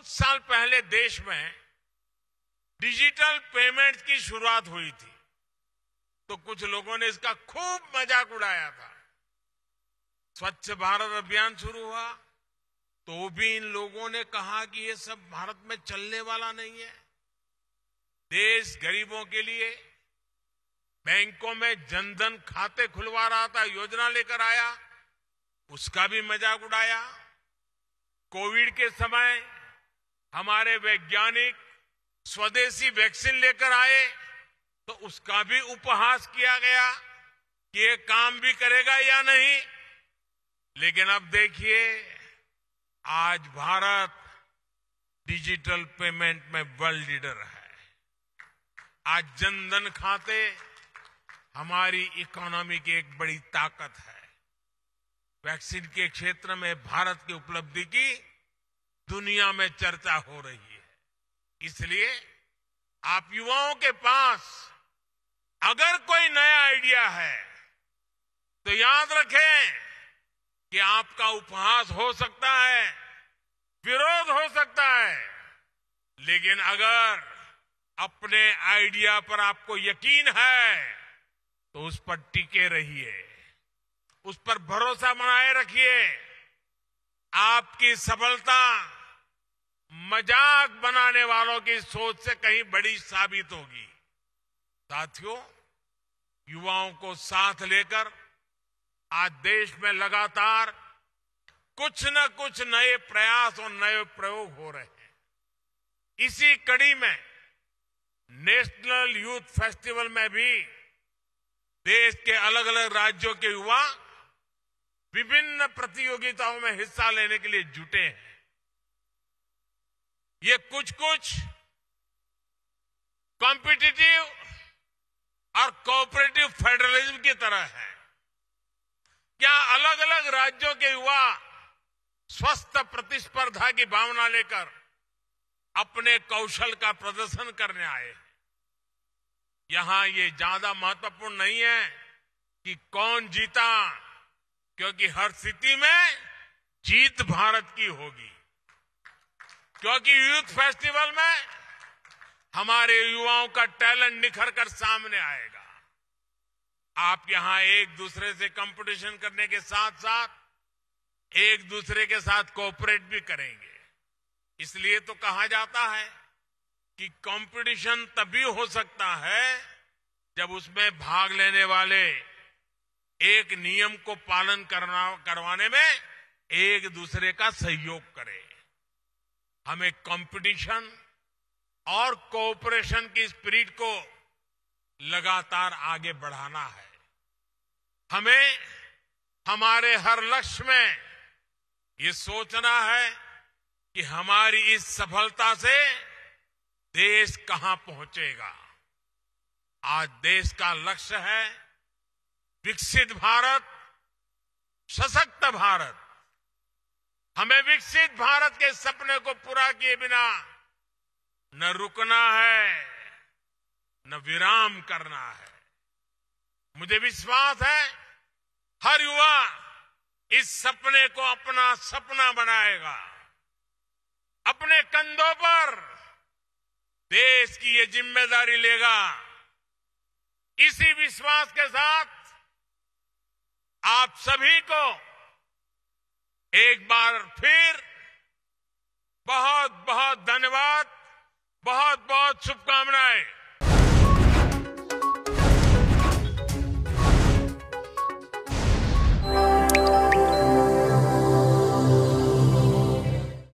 कुछ साल पहले देश में डिजिटल पेमेंट की शुरुआत हुई थी तो कुछ लोगों ने इसका खूब मजाक उड़ाया था स्वच्छ भारत अभियान शुरू हुआ तो भी इन लोगों ने कहा कि ये सब भारत में चलने वाला नहीं है देश गरीबों के लिए बैंकों में जनधन खाते खुलवा रहा था योजना लेकर आया उसका भी मजाक उड़ाया कोविड के समय हमारे वैज्ञानिक स्वदेशी वैक्सीन लेकर आए तो उसका भी उपहास किया गया कि ये काम भी करेगा या नहीं लेकिन अब देखिए आज भारत डिजिटल पेमेंट में वर्ल्ड लीडर है आज जनधन खाते हमारी इकोनॉमी की एक बड़ी ताकत है वैक्सीन के क्षेत्र में भारत की उपलब्धि की दुनिया में चर्चा हो रही है इसलिए आप युवाओं के पास अगर कोई नया आइडिया है तो याद रखें कि आपका उपहास हो सकता है विरोध हो सकता है लेकिन अगर अपने आइडिया पर आपको यकीन है तो उस पर टिके रहिए उस पर भरोसा बनाए रखिए आपकी सफलता मजाक बनाने वालों की सोच से कहीं बड़ी साबित होगी साथियों युवाओं को साथ लेकर आज देश में लगातार कुछ न कुछ नए प्रयास और नए प्रयोग हो रहे हैं इसी कड़ी में नेशनल यूथ फेस्टिवल में भी देश के अलग अलग राज्यों के युवा विभिन्न प्रतियोगिताओं में हिस्सा लेने के लिए जुटे हैं ये कुछ कुछ कॉम्पिटिटिव और कोऑपरेटिव फेडरलिज्म की तरह है क्या अलग अलग राज्यों के युवा स्वस्थ प्रतिस्पर्धा की भावना लेकर अपने कौशल का प्रदर्शन करने आए हैं यहां ये ज्यादा महत्वपूर्ण नहीं है कि कौन जीता क्योंकि हर स्थिति में जीत भारत की होगी क्योंकि यूथ फेस्टिवल में हमारे युवाओं का टैलेंट निखर कर सामने आएगा आप यहां एक दूसरे से कंपटीशन करने के साथ साथ एक दूसरे के साथ कोऑपरेट भी करेंगे इसलिए तो कहा जाता है कि कंपटीशन तभी हो सकता है जब उसमें भाग लेने वाले एक नियम को पालन करना करवाने में एक दूसरे का सहयोग करें हमें कंपटीशन और कोऑपरेशन की स्पिरिट को लगातार आगे बढ़ाना है हमें हमारे हर लक्ष्य में ये सोचना है कि हमारी इस सफलता से देश कहां पहुंचेगा आज देश का लक्ष्य है विकसित भारत सशक्त भारत हमें विकसित भारत के सपने को पूरा किए बिना न रुकना है न विराम करना है मुझे विश्वास है हर युवा इस सपने को अपना सपना बनाएगा अपने कंधों पर देश की ये जिम्मेदारी लेगा इसी विश्वास के साथ आप सभी को एक बार फिर बहुत बहुत धन्यवाद बहुत बहुत शुभकामनाएं